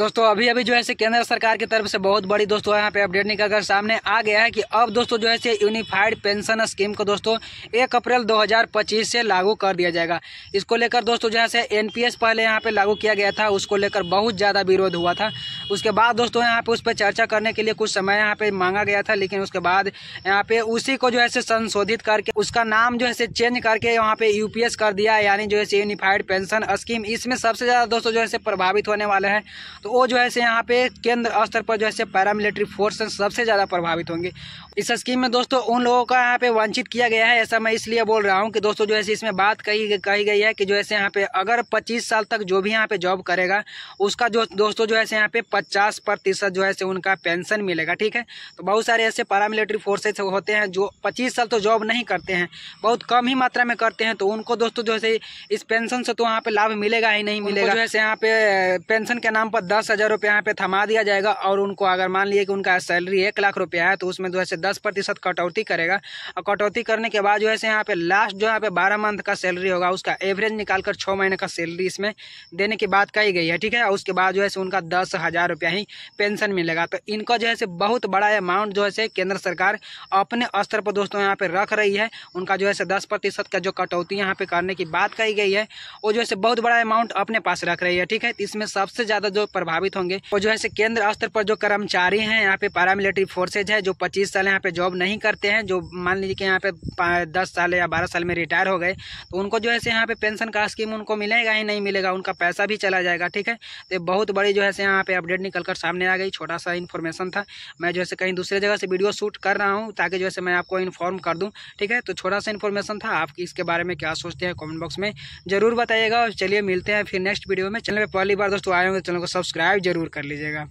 दोस्तों अभी अभी जो है से केंद्र सरकार की तरफ से बहुत बड़ी दोस्तों यहाँ पे अपडेट निकलकर सामने आ गया है कि अब दोस्तों जो है से यूनिफाइड पेंशन स्कीम को दोस्तों एक अप्रैल 2025 से लागू कर दिया जाएगा इसको लेकर दोस्तों जो है से एनपीएस पहले यहाँ पे लागू किया गया था उसको लेकर बहुत ज़्यादा विरोध हुआ था उसके बाद दोस्तों यहाँ पे उस पर चर्चा करने के लिए कुछ समय यहाँ पे मांगा गया था लेकिन उसके बाद यहाँ पे उसी को जो है संशोधित करके उसका नाम जो है चेंज करके यहाँ पे यूपीएस कर दिया यानी जो है यूनिफाइड पेंशन स्कीम इसमें सबसे ज़्यादा दोस्तों जो है प्रभावित होने वाले हैं तो वो जो है यहाँ पे केंद्र स्तर पर जो है पैरामिलिट्री फोर्स सबसे ज़्यादा प्रभावित होंगे इस स्कीम में दोस्तों उन लोगों का यहाँ पे वंचित किया गया है ऐसा मैं इसलिए बोल रहा हूँ कि दोस्तों जो है इसमें बात कही कही गई है कि जो है यहाँ पे अगर पच्चीस साल तक जो भी यहाँ पे जॉब करेगा उसका जो दोस्तों जो है यहाँ पे पचास प्रतिशत जो है से उनका पेंशन मिलेगा ठीक है तो बहुत सारे ऐसे पैरामिलिट्री फोर्सेस होते हैं जो पच्चीस साल तो जॉब नहीं करते हैं बहुत कम ही मात्रा में करते हैं तो उनको दोस्तों जो है इस पेंशन से तो वहाँ पे लाभ मिलेगा ही नहीं मिलेगा जो है यहाँ पे पेंशन के नाम पर दस हज़ार रुपये यहाँ पे थमा दिया जाएगा और उनको अगर मान लीजिए कि उनका सैलरी एक लाख रुपया है तो उसमें जो है दस प्रतिशत कटौती करेगा और कटौती करने के बाद जो है यहाँ पे लास्ट जो यहाँ पे बारह मंथ का सैलरी होगा उसका एवरेज निकाल कर छः महीने का सैलरी इसमें देने की बात कही गई है ठीक है उसके बाद जो है उनका दस हज़ार रुपया ही पेंशन मिलेगा तो इनका जो है से बहुत बड़ा अमाउंट जो है से केंद्र सरकार अपने स्तर पर दोस्तों यहाँ पे रख रही है उनका जो है से दस प्रतिशत का जो कटौती यहाँ पे करने की बात कही गई है वो जो है से बहुत बड़ा अमाउंट अपने पास रख रही है ठीक है इसमें सबसे ज़्यादा जो प्रभावित होंगे वो जो है से केंद्र स्तर पर जो कर्मचारी है यहाँ पे पैरामिलिट्री फोर्सेज है जो पच्चीस साल यहाँ पे जॉब नहीं करते हैं जो मान लीजिए कि यहाँ पे दस साल या बारह साल में रिटायर हो गए तो उनको जो है से यहाँ पे पेंशन का स्कीम उनको मिलेगा ही नहीं मिलेगा उनका पैसा भी चला जाएगा ठीक है तो बहुत बड़ी जो है से यहाँ पे अपडेट अपडेट निकल कर सामने आ गई छोटा सा इन्फॉर्मेशन था मैं जैसे कहीं दूसरे जगह से वीडियो शूट कर रहा हूँ ताकि जैसे मैं आपको इन्फॉर्म कर दूँ ठीक है तो छोटा सा इन्फॉर्मेशन था आप इसके बारे में क्या सोचते हैं कॉमेंट बॉक्स में जरूर बताइएगा और चलिए मिलते हैं फिर नेक्स्ट वीडियो में चैनल पर पहली बार दोस्तों आए होंगे तो चैनल को सब्सक्राइब जरूर कर लीजिएगा